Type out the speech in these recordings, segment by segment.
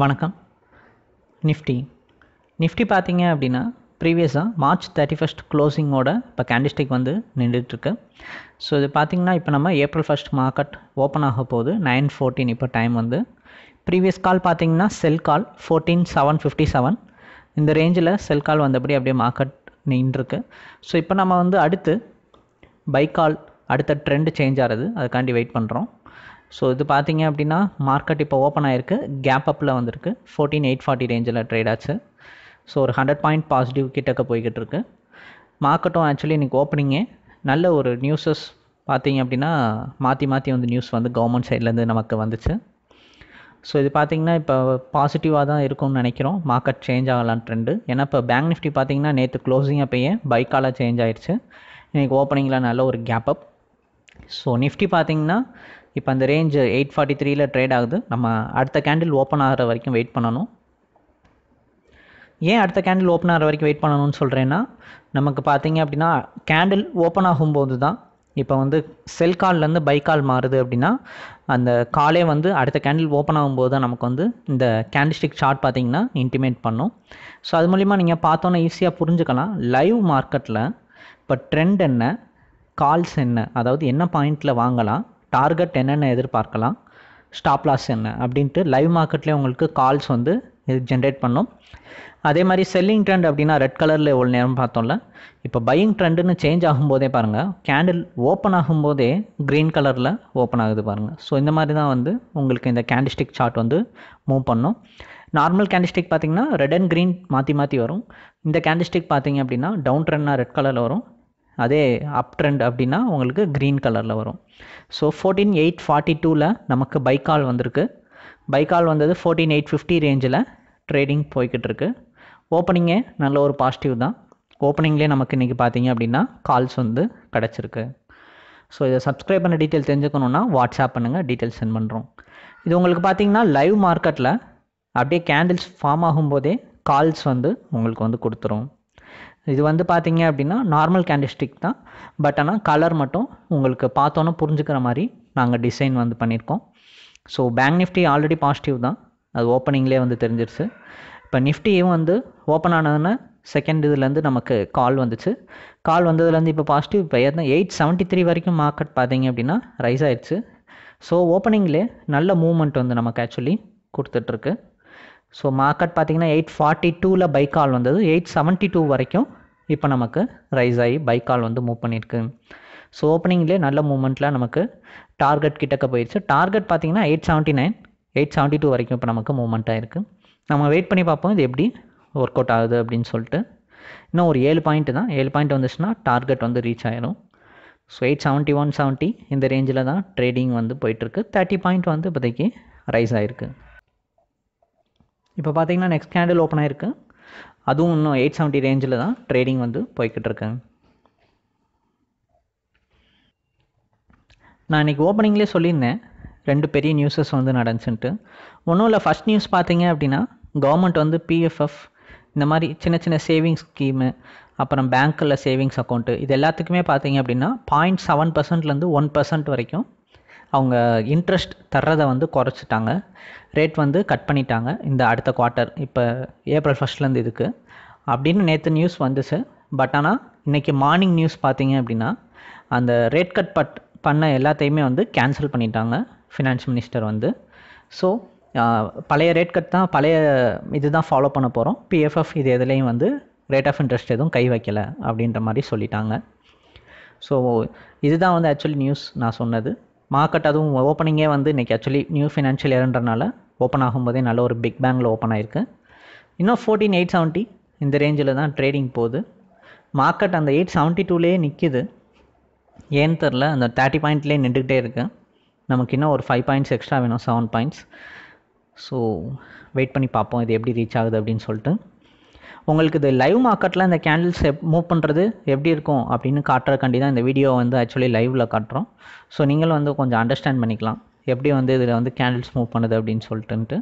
வணக்கம் Nifty Nifty பார்த்தீங்க அப்படின்னா ப்ரீவியஸாக மார்ச் தேர்ட்டி ஃபஸ்ட் க்ளோசிங்கோட இப்போ கேண்டிஸ்டிக் வந்து நின்றுட்டுருக்கு ஸோ இது பார்த்திங்கன்னா இப்போ நம்ம ஏப்ரல் ஃபஸ்ட் மார்க்கெட் ஓப்பன் ஆக போகுது நைன் ஃபோர்டீன் இப்போ டைம் வந்து ப்ரீவியஸ் கால் பார்த்திங்கன்னா sell call fourteen seven fifty seven இந்த ரேஞ்சில் செல் கால் வந்தபடி அப்படியே மார்க்கெட் நின்றுருக்கு ஸோ இப்போ நம்ம வந்து அடுத்து பைக் கால் அடுத்த ட்ரெண்டு சேஞ்ச் ஆகிறது அதுக்காண்டி வெயிட் பண்ணுறோம் ஸோ இது பார்த்தீங்க அப்படின்னா மார்க்கெட் இப்போ ஓப்பன் ஆயிருக்கு கேப் அப்பில் வந்திருக்கு ஃபோர்டீன் எயிட் ஃபார்ட்டி ரேஞ்சில் ட்ரேட் ஆச்சு ஸோ ஒரு ஹண்ட்ரட் பாயிண்ட் பாசிட்டிவ் கிட்டக்க போய்கிட்டு இருக்கு மார்க்கெட்டும் ஆக்சுவலி இன்றைக்கி ஓப்பனிங்கே நல்ல ஒரு நியூஸஸ் பார்த்தீங்க அப்படின்னா மாற்றி மாற்றி வந்து நியூஸ் வந்து கவர்மெண்ட் சைட்லேருந்து நமக்கு வந்துச்சு ஸோ இது பார்த்திங்கன்னா இப்போ பாசிட்டிவாக தான் இருக்கும்னு நினைக்கிறோம் மார்க்கெட் சேஞ்ச் ஆகலாம் ட்ரெண்டு ஏன்னா இப்போ பேங்க் நிஃப்டி பார்த்திங்கன்னா நேற்று க்ளோசிங் அப்பயே பைக்காலாக சேஞ்ச் ஆயிடுச்சு இன்றைக்கி ஓப்பனிங்கில் நல்ல ஒரு கேப் அப் ஸோ நிஃப்டி பார்த்திங்கன்னா இப்போ அந்த ரேஞ்சு எயிட் ஃபார்ட்டி த்ரீல ட்ரேட் ஆகுது நம்ம அடுத்த கேண்டில் ஓப்பன் ஆகிற வரைக்கும் வெயிட் பண்ணணும் ஏன் அடுத்த கேண்டில் ஓப்பன் ஆகிற வரைக்கும் வெயிட் பண்ணணும்னு சொல்கிறேன்னா நமக்கு பார்த்தீங்க அப்படின்னா கேண்டில் ஓப்பன் ஆகும்போது தான் இப்போ வந்து செல் கால்லேருந்து பை கால் மாறுது அப்படின்னா அந்த காலே வந்து அடுத்த கேண்டில் ஓப்பன் ஆகும்போது தான் நமக்கு வந்து இந்த கேண்டிஸ்டிக் சார்ட் பார்த்தீங்கன்னா இன்டிமேட் பண்ணும் ஸோ அது மூலிமா நீங்கள் பார்த்தோன்னா ஈஸியாக புரிஞ்சுக்கலாம் லைவ் மார்க்கெட்டில் இப்போ ட்ரெண்ட் என்ன கால்ஸ் என்ன அதாவது என்ன பாயிண்டில் வாங்கலாம் டார்கெட் என்னென்ன எதிர்பார்க்கலாம் ஸ்டாப் லாஸ் என்ன அப்படின்ட்டு லைவ் மார்க்கெட்லேயே உங்களுக்கு கால்ஸ் வந்து இது ஜென்ரேட் பண்ணும் அதே மாதிரி செல்லிங் ட்ரெண்ட் அப்படின்னா ரெட் கலரில் எவ்வளோ நேரம் பார்த்தோம்ல இப்போ பையிங் ட்ரெண்டுன்னு சேஞ்ச் ஆகும்போதே பாருங்கள் கேண்டில் ஓப்பன் ஆகும்போதே க்ரீன் கலரில் ஓப்பன் ஆகுது பாருங்கள் ஸோ இந்த மாதிரி தான் வந்து உங்களுக்கு இந்த கேண்டிஸ்டிக் சார்ட் வந்து மூவ் பண்ணும் நார்மல் கேண்டிஸ்டிக் பார்த்தீங்கன்னா ரெட் அண்ட் க்ரீன் மாற்றி மாற்றி வரும் இந்த கேண்டிஸ்டிக் பார்த்தீங்க அப்படின்னா டவுன் ட்ரெண்ட்னா ரெட் கலரில் வரும் அதே அப் ட்ரெண்ட் அப்படின்னா உங்களுக்கு க்ரீன் கலரில் வரும் ஸோ ஃபோர்டீன் எயிட் ஃபார்ட்டி டூவில் நமக்கு பைக்கால் வந்திருக்கு பைக்கால் வந்தது ஃபோர்டீன் எயிட் ஃபிஃப்டி ரேஞ்சில் ட்ரேடிங் போய்கிட்டு இருக்கு ஓப்பனிங்கே நல்ல ஒரு பாசிட்டிவ் தான் ஓப்பனிங்லேயே நமக்கு இன்றைக்கி பார்த்தீங்க அப்படின்னா கால்ஸ் வந்து கிடச்சிருக்கு ஸோ இதை சப்ஸ்கிரைப் பண்ண டீட்டெயில் தெரிஞ்சுக்கணுன்னா வாட்ஸ்அப் பண்ணுங்கள் டீட்டெயில் சென்ட் பண்ணுறோம் இது உங்களுக்கு பார்த்தீங்கன்னா லைவ் மார்க்கெட்டில் அப்படியே கேண்டில்ஸ் ஃபார்ம் ஆகும்போதே கால்ஸ் வந்து உங்களுக்கு வந்து கொடுத்துரும் இது வந்து பார்த்தீங்க அப்படின்னா நார்மல் கேண்டிஸ்டிக் தான் பட் ஆனால் கலர் மட்டும் உங்களுக்கு பார்த்தோன்னே புரிஞ்சுக்கிற மாதிரி நாங்கள் டிசைன் வந்து பண்ணியிருக்கோம் so bank Nifty already positive தான் அது ஓப்பனிங்லே வந்து தெரிஞ்சிருச்சு இப்போ நிஃப்டியும் வந்து ஓப்பன் ஆனதுன்னா செகண்ட் இதுலேருந்து நமக்கு கால் வந்துச்சு கால் வந்ததுலேருந்து இப்போ பாசிட்டிவ் இப்போ ஏன்னா எயிட் செவன்ட்டி த்ரீ வரைக்கும் மார்க்கெட் பார்த்தீங்க அப்படின்னா ரைஸ் ஆயிடுச்சு ஸோ ஓப்பனிங்லேயே நல்ல மூமெண்ட் வந்து நமக்கு ஆக்சுவலி கொடுத்துட்ருக்கு ஸோ மார்க்கெட் பார்த்திங்கன்னா எயிட் ஃபார்ட்டி டூவில் பை கால் வந்தது எயிட் செவன்ட்டி டூ வரைக்கும் இப்போ நமக்கு ரைஸ் ஆகி பை கால் வந்து மூவ் பண்ணியிருக்கு ஸோ ஓப்பனிங்லேயே நல்ல மூமெண்ட்டில் நமக்கு டார்கெட் கிட்டக்க போயிடுச்சு டார்கெட் பார்த்திங்கன்னா eight seventy nine eight seventy two வரைக்கும் இப்போ நமக்கு மூவ்மெண்ட் ஆகிருக்கு நம்ம வெயிட் பண்ணி பார்ப்போம் இது எப்படி ஒர்க் அவுட் ஆகுது அப்படின்னு சொல்லிட்டு இன்னும் ஒரு ஏழு பாயிண்ட் தான் ஏழு பாயிண்ட் வந்துச்சுன்னா டார்கெட் வந்து ரீச் ஆயிரும் so eight seventy one seventy இந்த ரேஞ்சில் தான் ட்ரேடிங் வந்து போயிட்டுருக்கு தேர்ட்டி பாயிண்ட் வந்து இப்போதைக்கு ரைஸ் ஆகிருக்கு இப்போ பார்த்தீங்கன்னா நெக்ஸ்ட் கேண்டில் ஓப்பன் ஆயிருக்கு அதுவும் இன்னும் எயிட் செவன்ட்டி ரேஞ்சில் தான் ட்ரேடிங் வந்து போய்கிட்டு இருக்கேன் நான் இன்றைக்கி ஓப்பனிங்லேயே சொல்லியிருந்தேன் ரெண்டு பெரிய நியூஸஸ் வந்து நடந்துச்சுன்ட்டு ஒன்றும் இல்லை ஃபஸ்ட் நியூஸ் பார்த்தீங்க அப்படின்னா கவர்மெண்ட் வந்து பிஎஃப்எஃப் இந்த மாதிரி சின்ன சின்ன சேவிங்ஸ் ஸ்கீமு அப்புறம் பேங்க்கில் சேவிங்ஸ் அக்கௌண்ட்டு இது எல்லாத்துக்குமே பார்த்தீங்க அப்படின்னா பாயிண்ட் செவன் பர்சன்ட்லேருந்து ஒன் பர்சன்ட் வரைக்கும் அவங்க இன்ட்ரெஸ்ட் தர்றதை வந்து குறைச்சிட்டாங்க ரேட் வந்து கட் பண்ணிட்டாங்க இந்த அடுத்த குவார்ட்டர் இப்போ ஏப்ரல் ஃபஸ்ட்லேருந்து இதுக்கு அப்படின்னு நேற்று நியூஸ் வந்துச்சு பட் ஆனால் இன்றைக்கி மார்னிங் நியூஸ் பார்த்தீங்க அப்படின்னா அந்த ரேட் கட் பட் பண்ண எல்லாத்தையுமே வந்து கேன்சல் பண்ணிட்டாங்க ஃபினான்ஸ் மினிஸ்டர் வந்து ஸோ பழைய ரேட் கட் தான் பழைய இது தான் ஃபாலோ பண்ண போகிறோம் பிஎஃப்எஃப் இது எதுலேயும் வந்து ரேட் ஆஃப் இன்ட்ரெஸ்ட் எதுவும் கை வைக்கலை அப்படின்ற மாதிரி சொல்லிட்டாங்க ஸோ இதுதான் வந்து ஆக்சுவலி நியூஸ் நான் சொன்னது மார்க்கெட் அதுவும் ஓப்பனிங்கே வந்து இன்றைக்கி ஆக்சுவலி நியூ ஃபினான்ஷியல் இயர்ன்றனால ஓப்பன் ஆகும்போதே நல்ல ஒரு பிக் பேங்கில் ஓப்பன் ஆயிருக்கு இன்னும் ஃபோர்டீன் எயிட் செவன்ட்டி இந்த ரேஞ்சில் தான் ட்ரேடிங் போகுது மார்க்கெட் அந்த எயிட் செவன்ட்டி டூலேயே நிற்கிது ஏன்னு தெரில அந்த தேர்ட்டி பாயிண்ட்லேயே நின்றுக்கிட்டே இருக்கு நமக்கு இன்னும் ஒரு ஃபைவ் பாயிண்ட்ஸ் எக்ஸ்ட்ரா வேணும் செவன் பாயிண்ட்ஸ் ஸோ வெயிட் பண்ணி பார்ப்போம் இது எப்படி ரீச் ஆகுது அப்படின்னு சொல்லிட்டு உங்களுக்கு இது லைவ் மார்க்கெட்டில் இந்த கேண்டில்ஸ் எப் மூவ் பண்ணுறது எப்படி இருக்கும் அப்படின்னு காட்டுறக்காண்டி தான் இந்த வீடியோ வந்து ஆக்சுவலி லைவில் காட்டுறோம் ஸோ நீங்களும் வந்து கொஞ்சம் அண்டர்ஸ்டாண்ட் பண்ணிக்கலாம் எப்படி வந்து இதில் வந்து கேண்டில்ஸ் மூவ் பண்ணுது அப்படின்னு சொல்லிட்டுன்ட்டு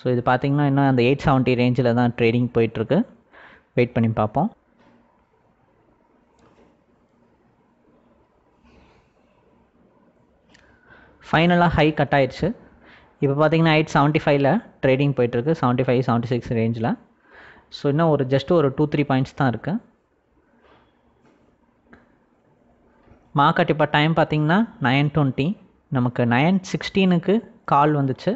ஸோ இது பார்த்திங்கன்னா இன்னும் அந்த எயிட் செவன்ட்டி ரேஞ்சில் தான் ட்ரேடிங் போயிட்டுருக்கு வெயிட் பண்ணி பார்ப்போம் ஃபைனலாக ஹை கட் ஆயிடுச்சு இப்போ பார்த்தீங்கன்னா எயிட் செவன்ட்டி ஃபைவ்ல ட்ரேடிங் போயிட்டுருக்கு செவன்ட்டி ஃபைவ் செவன்ட்டி சிக்ஸ் ரேஞ்சில் ஸோ இன்னும் ஒரு ஜஸ்ட் ஒரு டூ த்ரீ பாயிண்ட்ஸ் தான் இருக்குது மார்க்கெட் இப்போ டைம் பார்த்திங்கன்னா நைன் டுவெண்ட்டி நமக்கு நைன் சிக்ஸ்டீனுக்கு கால் வந்துச்சு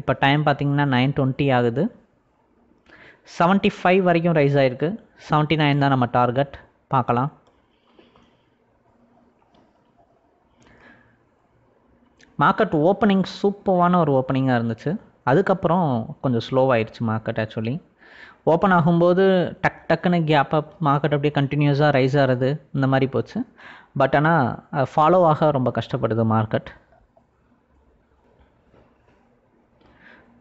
இப்போ டைம் பார்த்திங்கன்னா நைன் டுவெண்ட்டி ஆகுது செவன்ட்டி ஃபைவ் வரைக்கும் ரைஸ் ஆகிருக்கு செவன்ட்டி நைன் தான் நம்ம டார்கெட் பார்க்கலாம் மார்க்கெட் ஓப்பனிங் சூப்பர்வான ஒரு ஓப்பனிங்காக இருந்துச்சு அதுக்கப்புறம் கொஞ்சம் ஸ்லோவாகிடுச்சு மார்க்கெட் ஆக்சுவலி ஓப்பன் ஆகும்போது டக் டக்குன்னு கேப் அப் மார்க்கெட் அப்படியே கண்டினியூஸாக ரைஸ் ஆகிறது இந்த மாதிரி போச்சு பட் ஆனால் ஃபாலோ ஆக ரொம்ப கஷ்டப்படுது மார்க்கெட்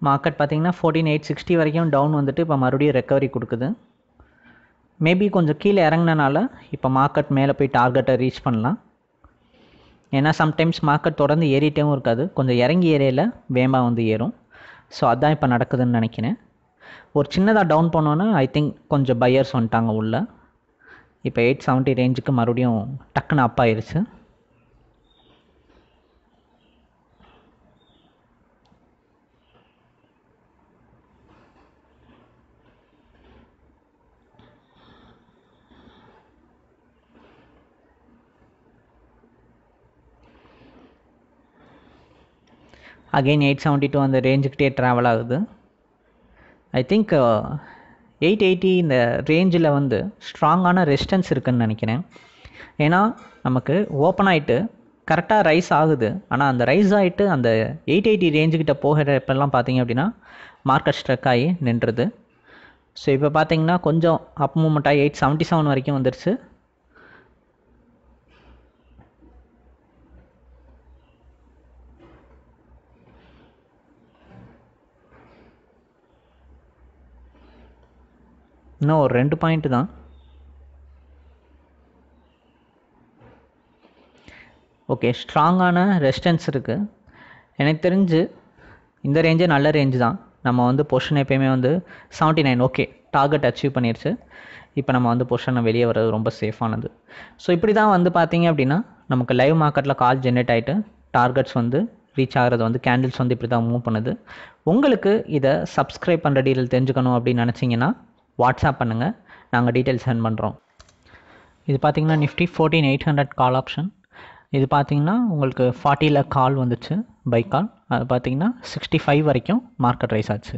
மார்க்கெட் பார்த்திங்கன்னா ஃபோர்டீன் எயிட் சிக்ஸ்டி வரைக்கும் டவுன் வந்துட்டு இப்போ மறுபடியும் ரெக்கவரி கொடுக்குது மேபி கொஞ்சம் கீழே இறங்கினால இப்போ மார்க்கெட் மேலே போய் டார்கெட்டை ரீச் பண்ணலாம் ஏன்னா சம்டைம்ஸ் மார்க்கெட் தொடர்ந்து ஏறிட்டேவும் இருக்காது கொஞ்சம் இறங்கி ஏரியாவில் வேமா வந்து ஏறும் ஸோ அதுதான் இப்போ நடக்குதுன்னு நினைக்கிறேன் ஒரு சின்னதாக டவுன் பண்ணோன்னா ஐ திங்க் கொஞ்சம் பையர்ஸ் வந்துட்டாங்க உள்ளே இப்போ எயிட் செவன்ட்டி ரேஞ்சுக்கு மறுபடியும் டக்குன்னு அப் ஆயிடுச்சு அகெயின் எயிட் செவன்ட்டி டூ அந்த ரேஞ்சுக்கிட்டே ட்ராவல் ஆகுது ஐ திங்க் எயிட் எயிட்டி இந்த ரேஞ்சில் வந்து ஸ்ட்ராங்கான ரெசிஸ்டன்ஸ் இருக்குதுன்னு நினைக்கிறேன் ஏன்னா நமக்கு ஓப்பன் ஆகிட்டு கரெக்டாக ரைஸ் ஆகுது ஆனால் அந்த ரைஸ் ஆகிட்டு அந்த எயிட் எயிட்டி ரேஞ்சுக்கிட்ட போகிற இப்போல்லாம் பார்த்தீங்க அப்படின்னா மார்க்கெட் ஸ்ட்ரக் ஆகி நின்றுது ஸோ இப்போ பார்த்தீங்கன்னா கொஞ்சம் அப் மூமெண்ட்டாக எயிட் செவன்ட்டி செவன் வரைக்கும் வந்துருச்சு இன்னும் ஒரு ரெண்டு பாயிண்ட் தான் ஓகே ஸ்ட்ராங்கான ரெசிஸ்டன்ஸ் இருக்குது எனக்கு தெரிஞ்சு இந்த ரேஞ்சே நல்ல ரேஞ்சு தான் நம்ம வந்து பொஷன் எப்பயுமே வந்து seventy nine okay target achieve பண்ணிருச்சு இப்போ நம்ம வந்து பொஷனை வெளியே வர்றது ரொம்ப சேஃபானது ஸோ இப்படி தான் வந்து பார்த்தீங்க அப்படின்னா நமக்கு லைவ் மார்க்கெட்டில் கால் ஜென்ரேட் ஆகிட்டு டார்கெட்ஸ் வந்து ரீச் ஆகிறது வந்து கேண்டில்ஸ் வந்து இப்படி தான் மூவ் பண்ணுது உங்களுக்கு இதை சப்ஸ்கிரைப் பண்ணுற டீல் தெரிஞ்சுக்கணும் அப்படின்னு நினச்சிங்கன்னா வாட்ஸ்அப் பண்ணுங்கள் நாங்கள் டீட்டெயில்ஸ் சென்ட் பண்ணுறோம் இது பார்த்தீங்கன்னா Nifty fourteen eight hundred call option இது பார்த்தீங்கன்னா உங்களுக்கு ஃபார்ட்டியில் கால் வந்துச்சு பை கால் அது பார்த்தீங்கன்னா சிக்ஸ்டி ஃபைவ் வரைக்கும் மார்க்கெட் ரைஸ் ஆச்சு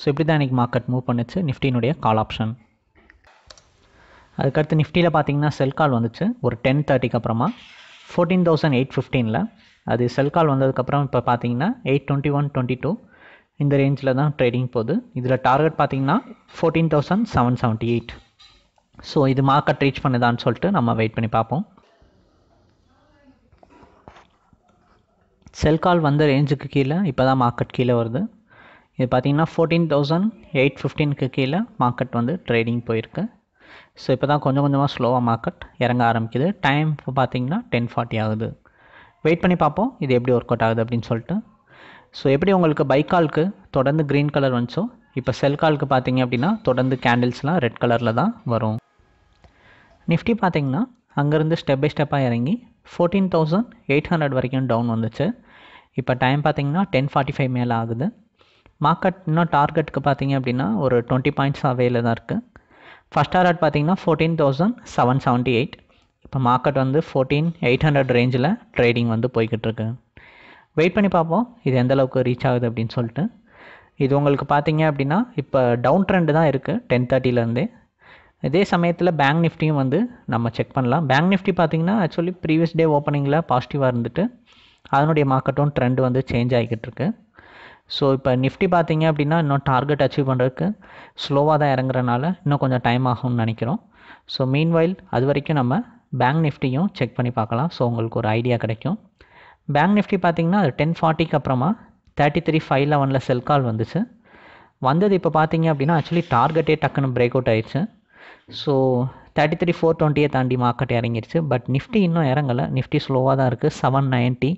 ஸோ இப்படி தான் இன்றைக்கி மார்க்கெட் மூவ் பண்ணுச்சு நிஃப்டினுடைய கால் ஆப்ஷன் அதுக்கடுத்து நிஃப்டியில் பார்த்தீங்கன்னா செல் கால் வந்துச்சு ஒரு டென் தேர்ட்டிக்கு அப்புறமா ஃபோர்டீன் தௌசண்ட் எயிட் ஃபிஃப்டீனில் அது செல் கால் வந்ததுக்கப்புறம் இப்போ பார்த்தீங்கன்னா eight twenty one twenty two இந்த ரேஞ்சில் தான் ட்ரேடிங் போகுது இதில் டார்கெட் பார்த்தீங்கன்னா fourteen thousand seven seventy eight so இது மார்க்கெட் ரீச் பண்ணுதான்னு சொல்லிட்டு நம்ம வெயிட் பண்ணி பார்ப்போம் செல் கால் வந்த ரேஞ்சுக்கு கீழே இப்போ தான் மார்க்கெட் கீழே வருது இது பார்த்தீங்கன்னா ஃபோர்டீன் தௌசண்ட் எயிட் ஃபிஃப்டீனுக்கு கீழே மார்க்கெட் வந்து ட்ரேடிங் போயிருக்கு ஸோ இப்போ தான் கொஞ்சம் கொஞ்சமாக ஸ்லோவாக மார்க்கெட் இறங்க ஆரம்பிக்குது டைம் இப்போ பார்த்தீங்கன்னா டென் ஃபார்ட்டி ஆகுது வெயிட் பண்ணி பார்ப்போம் இது எப்படி ஒர்க் அவுட் ஆகுது அப்படின்னு சொல்லிட்டு ஸோ எப்படி உங்களுக்கு பைக்காலுக்கு தொடர்ந்து க்ரீன் கலர் வந்துச்சோ இப்போ செல் காலுக்கு பார்த்தீங்க அப்படின்னா தொடர்ந்து கேண்டில்ஸ்லாம் ரெட் கலரில் தான் வரும் நிஃப்டி பார்த்தீங்கன்னா அங்கேருந்து ஸ்டெப் பை ஸ்டெப்பாக இறங்கி ஃபோர்டீன் தௌசண்ட் எயிட் ஹண்ட்ரட் வரைக்கும் டவுன் வந்துச்சு இப்போ டைம் பார்த்தீங்கன்னா டென் ஃபார்ட்டி ஃபைவ் மேலே ஆகுது மார்க்கெட் இன்னும் டார்கெட்டுக்கு பார்த்தீங்க அப்படின்னா ஒரு டுவெண்ட்டி பாயிண்ட்ஸ் அவையில் தான் இருக்குது ஃபஸ்ட் ஆர்ட் பார்த்தீங்கன்னா fourteen thousand seven seventy eight இப்போ மார்க்கெட் வந்து ஃபோர்டீன் எயிட் ஹண்ட்ரட் ரேஞ்சில் ட்ரேடிங் வந்து போய்கிட்டுருக்கு வெயிட் பண்ணி பார்ப்போம் இது எந்தளவுக்கு ரீச் ஆகுது அப்படின்னு சொல்லிட்டு இது உங்களுக்கு பார்த்தீங்க அப்படின்னா இப்போ டவுன் ட்ரெண்டு தான் இருக்குது டென் தேர்ட்டிலேருந்தே இதே சமயத்தில் பேங்க் நிஃப்டியும் வந்து நம்ம செக் பண்ணலாம் பேங்க் நிஃப்டி பார்த்தீங்கன்னா ஆக்சுவலி ப்ரீவியஸ் டே ஓப்பனிங்கில் பாசிட்டிவாக இருந்துட்டு அதனுடைய மார்க்கெட்டும் ட்ரெண்ட் வந்து சேஞ்ச் ஆகிக்கிட்டு இருக்கு ஸோ இப்போ நிஃப்டி பார்த்தீங்க அப்படின்னா இன்னும் டார்கெட் அச்சீவ் பண்ணுறதுக்கு ஸ்லோவாக தான் இறங்குறனால இன்னும் கொஞ்சம் டைம் ஆகும்னு நினைக்கிறோம் ஸோ மீன்வைல் அது வரைக்கும் நம்ம பேங்க் நிஃப்டியும் செக் பண்ணி பார்க்கலாம் ஸோ உங்களுக்கு ஒரு ஐடியா கிடைக்கும் பேங்க் நிஃப்டி பார்த்தீங்கன்னா அது டென் ஃபார்ட்டிக்கு அப்புறமா தேர்ட்டி த்ரீ ஃபைவ் லெவனில் செல் கால் வந்துச்சு வந்தது இப்போ பார்த்தீங்க அப்படின்னா ஆக்சுவலி டார்கெட்டே டக்குன்னு பிரேக் அவுட் ஆயிடுச்சு ஸோ தேர்ட்டி த்ரீ ஃபோர் டுவெண்ட்டியை தாண்டி மார்க்கெட் இறங்கிடுச்சு பட் நிஃப்டி இன்னும் இறங்கலை நிஃப்டி ஸ்லோவாக தான் இருக்குது செவன் நைன்ட்டி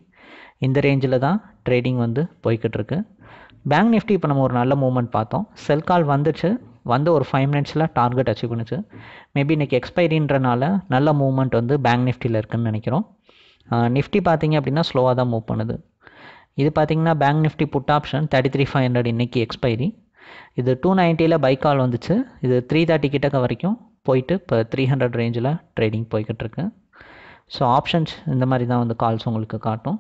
இந்த ரேஞ்சில் தான் ட்ரேடிங் வந்து போய்கிட்டுருக்கு பேங்க் நிஃப்டி இப்போ நம்ம ஒரு நல்ல மூமெண்ட் பார்த்தோம் செல் கால் வந்துச்சு வந்து ஒரு ஃபைவ் மினிட்ஸில் டார்கெட் அச்சீவ் பண்ணுச்சு மேபி இன்றைக்கி எக்ஸ்பைரின்றனால நல்ல மூமெண்ட் வந்து பேங்க் நிஃப்டியில் இருக்குதுன்னு நினைக்கிறோம் நிஃப்டி பார்த்தீங்க அப்படின்னா ஸ்லோவாக தான் மூவ் பண்ணுது இது பார்த்தீங்கன்னா bank Nifty put option thirty three five hundred இன்றைக்கி எக்ஸ்பைரி இது டூ நைன்ட்டியில் பை கால் வந்துச்சு இது த்ரீ தேர்ட்டி கிட்ட வரைக்கும் போயிட்டு இப்போ த்ரீ ஹண்ட்ரட் ரேஞ்சில் ட்ரேடிங் போய்கிட்டுருக்கு ஸோ ஆப்ஷன்ஸ் இந்த மாதிரி தான் வந்து கால்ஸ் உங்களுக்கு காட்டும்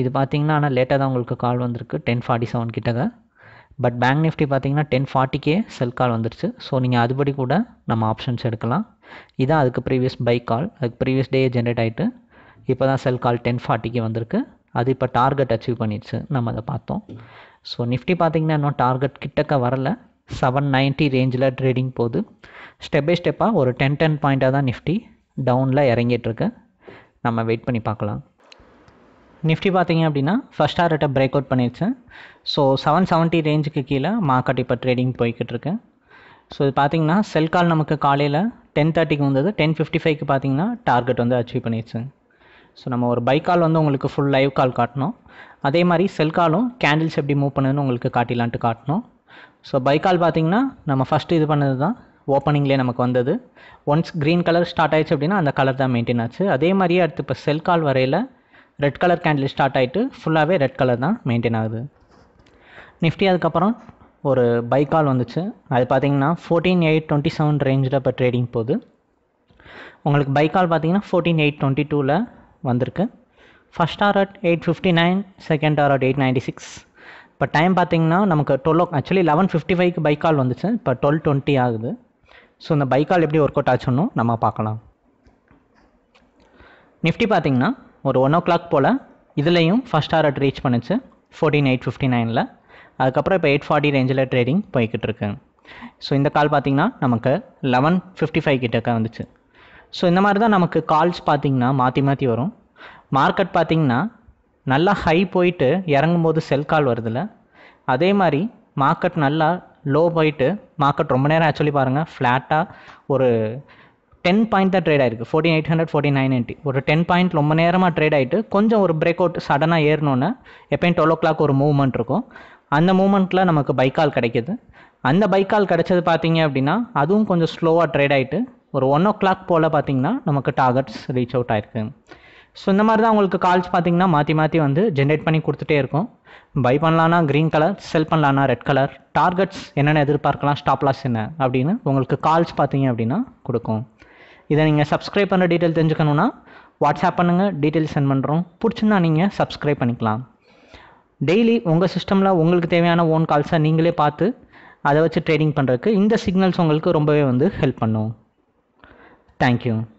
இது பார்த்தீங்கன்னா ஆனால் லேட்டாக தான் உங்களுக்கு கால் வந்திருக்கு டென் ஃபார்ட்டி செவன் கிட்டக்க பட் பேங்க் நிஃப்டி பார்த்தீங்கன்னா டென் ஃபார்ட்டிக்கே செல் கால் வந்துருச்சு ஸோ நீங்கள் அதுபடி கூட நம்ம ஆப்ஷன்ஸ் எடுக்கலாம் இதான் அதுக்கு ப்ரீவியஸ் பை கால் அதுக்கு ப்ரீவியஸ் டே ஜென்ரேட் ஆகிட்டு இப்போ தான் செல் கால் டென் ஃபார்ட்டிக்கு வந்திருக்கு அது இப்போ டார்கெட் அச்சீவ் பண்ணிடுச்சு நம்ம அதை பார்த்தோம் ஸோ நிஃப்டி பார்த்திங்கன்னா இன்னும் டார்கெட் கிட்டக்க வரல செவன் நைன்ட்டி ரேஞ்சில் ட்ரேடிங் போகுது ஸ்டெப் பை ஸ்டெப்பாக ஒரு டென் டென் பாயிண்ட்டாக தான் நிஃப்டி டவுனில் இறங்கிட்டுருக்கு நம்ம வெயிட் பண்ணி பார்க்கலாம் நிஃப்டி பார்த்தீங்க அப்படின்னா ஃபஸ்ட் ஆர்ட்டை பிரேக் அவுட் பண்ணிடுச்சு ஸோ செவன் செவன்ட்டி ரேஞ்சுக்கு கீழே மார்க்கெட் இப்போ ட்ரேடிங் போய்கிட்டு இருக்கு ஸோ இது பார்த்திங்கன்னா செல் கால் நமக்கு காலையில் டென் தேர்ட்டிக்கு வந்தது டென் ஃபிஃப்டி ஃபைவ்க்கு பார்த்தீங்கன்னா டார்கெட் வந்து அச்சீவ் பண்ணிடுச்சு ஸோ நம்ம ஒரு பை கால் வந்து உங்களுக்கு ஃபுல் லைவ் கால் காட்டணும் அதே மாதிரி செல் காலும் கேண்டில்ஸ் எப்படி மூவ் பண்ணுன்னு உங்களுக்கு காட்டிலான்ட்டு காட்டணும் ஸோ பை கால் பார்த்திங்கன்னா நம்ம ஃபஸ்ட்டு இது பண்ணது தான் ஓப்பனிங்லேயே நமக்கு வந்தது ஒன்ஸ் க்ரீன் கலர் ஸ்டார்ட் ஆயிடுச்சு அப்படின்னா அந்த கலர் தான் மெயின்டைன் ஆச்சு அதே மாதிரியே அடுத்து இப்போ செல் கால் வரையில் ரெட் கலர் கேண்டில் ஸ்டார்ட் ஆகிட்டு ஃபுல்லாகவே ரெட் கலர் தான் மெயின்டைன் ஆகுது நிஃப்டி அதுக்கப்புறம் ஒரு பை கால் வந்துச்சு அது பார்த்திங்கன்னா ஃபோர்டீன் எயிட் டுவெண்ட்டி செவன் ரேஞ்சில் இப்போ ட்ரேடிங் போகுது உங்களுக்கு பை கால் பார்த்திங்கன்னா ஃபோர்டீன் எயிட் டுவெண்ட்டி டூவில் வந்திருக்கு first R at eight fifty nine second R at eight ninety six இப்போ டைம் பார்த்தீங்கன்னா நமக்கு twelve o actually eleven fifty ஃபைவ்க்கு பைக் கால் வந்துச்சு இப்போ டுவெல் டுவெண்ட்டி ஆகுது ஸோ இந்த பைக் கால் எப்படி ஒர்க் அவுட் ஆச்சுன்னு நம்ம பார்க்கலாம் நிஃப்டி பார்த்தீங்கன்னா ஒரு ஒன் ஓ கிளாக் போல் இதுலேயும் ஃபஸ்ட் ஆர் அட் ரீச் பண்ணுச்சு ஃபோர்டீன் எயிட் ஃபிஃப்டி நைனில் அதுக்கப்புறம் இப்போ எயிட் ஃபார்ட்டி ரேஞ்சில் ட்ரேடிங் போய்கிட்டு இருக்கு ஸோ இந்த கால் பார்த்திங்கன்னா நமக்கு லெவன் ஃபிஃப்டி ஃபைவ் கிட்டக்க வந்துச்சு ஸோ இந்த மாதிரி தான் நமக்கு கால்ஸ் பார்த்திங்கன்னா மாற்றி மாற்றி வரும் மார்க்கெட் பார்த்திங்கன்னா நல்லா ஹை போயிட்டு இறங்கும் போது செல் கால் வருதுல்ல அதே மாதிரி மார்க்கெட் நல்லா லோ போயிட்டு மார்க்கெட் ரொம்ப நேரம் ஆக்சுவலி பாருங்கள் ஃப்ளாட்டாக ஒரு டென் பாயிண்ட் தான் ட்ரேட் ஆயிருக்கு fourteen eight hundred forty nine eighty ஒரு டென் பாயிண்ட் ரொம்ப நேரமாக ட்ரேட் ஆகிட்டு கொஞ்சம் ஒரு பிரேக் அவுட் சடனாக ஏறினோன்னே எப்பயும் டுவெல் ஓ கிளாக் ஒரு மூவ்மெண்ட் இருக்கும் அந்த மூமெண்ட்டில் நமக்கு பைக்கால் கிடைக்கிது அந்த பைக்கால் கிடைச்சது பார்த்தீங்க அப்படின்னா அதுவும் கொஞ்சம் ஸ்லோவாக ட்ரேட் ஆகிட்டு ஒரு ஒன் ஓ கிளாக் போல் பார்த்திங்கன்னா நமக்கு டார்கெட்ஸ் ரீச் அவுட் ஆயிருக்கு ஸோ இந்த மாதிரி தான் உங்களுக்கு கால்ஸ் பார்த்திங்கன்னா மாற்றி மாற்றி வந்து ஜென்ரேட் பண்ணி கொடுத்துட்டே இருக்கும் பை பண்ணலான்னா க்ரீன் கலர் செல் பண்ணலான்னா ரெட் கலர் டார்கெட்ஸ் என்னென்ன எதிர்பார்க்கலாம் ஸ்டாப் லாஸ் என்ன அப்படின்னு உங்களுக்கு கால்ஸ் பார்த்தீங்க அப்படின்னா கொடுக்கும் இதை நீங்கள் சப்ஸ்கிரைப் பண்ணுற டீட்டெயில் தெரிஞ்சுக்கணுன்னா வாட்ஸ்அப் பண்ணுங்கள் டீட்டெயில் சென்ட் பண்ணுறோம் பிடிச்சிருந்தா நீங்கள் சப்ஸ்கிரைப் பண்ணிக்கலாம் டெய்லி உங்கள் சிஸ்டமில் உங்களுக்கு தேவையான ஓன் கால்ஸை நீங்களே பார்த்து அதை வச்சு ட்ரேடிங் பண்ணுறதுக்கு இந்த சிக்னல்ஸ் உங்களுக்கு ரொம்பவே வந்து ஹெல்ப் பண்ணும் Thank you.